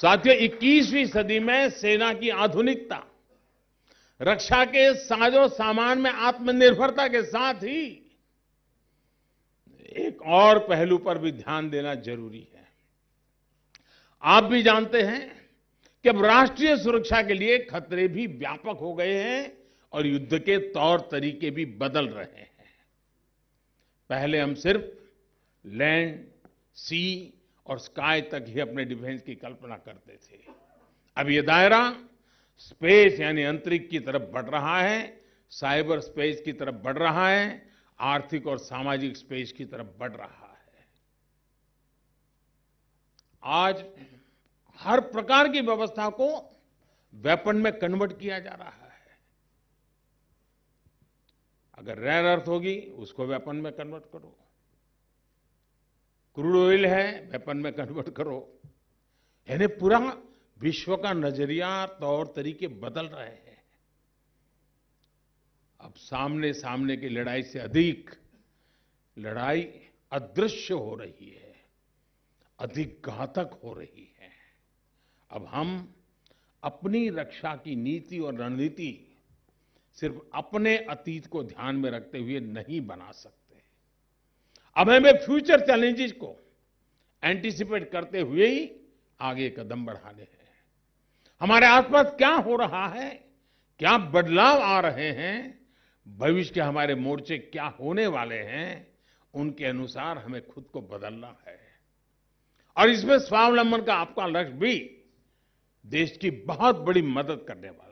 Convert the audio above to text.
साथियों 21वीं सदी में सेना की आधुनिकता रक्षा के साजो सामान में आत्मनिर्भरता के साथ ही एक और पहलू पर भी ध्यान देना जरूरी है आप भी जानते हैं कि अब राष्ट्रीय सुरक्षा के लिए खतरे भी व्यापक हो गए हैं और युद्ध के तौर तरीके भी बदल रहे हैं पहले हम सिर्फ लैंड सी और स्काई तक ही अपने डिफेंस की कल्पना करते थे अब ये दायरा स्पेस यानी अंतरिक्ष की तरफ बढ़ रहा है साइबर स्पेस की तरफ बढ़ रहा है आर्थिक और सामाजिक स्पेस की तरफ बढ़ रहा है आज हर प्रकार की व्यवस्था को वेपन में कन्वर्ट किया जा रहा है अगर रेयर अर्थ होगी उसको वेपन में कन्वर्ट करो क्रूड ऑयल है वेपन में कन्वर्ट करो यानी पूरा विश्व का नजरिया तौर तरीके बदल रहे हैं अब सामने सामने की लड़ाई से अधिक लड़ाई अदृश्य हो रही है अधिक घातक हो रही है अब हम अपनी रक्षा की नीति और रणनीति सिर्फ अपने अतीत को ध्यान में रखते हुए नहीं बना सकते अब हमें फ्यूचर चैलेंजेस को एंटिसिपेट करते हुए ही आगे कदम बढ़ाने हैं हमारे आसपास क्या हो रहा है क्या बदलाव आ रहे हैं भविष्य के हमारे मोर्चे क्या होने वाले हैं उनके अनुसार हमें खुद को बदलना है और इसमें स्वावलंबन का आपका लक्ष्य भी देश की बहुत बड़ी मदद करने वाला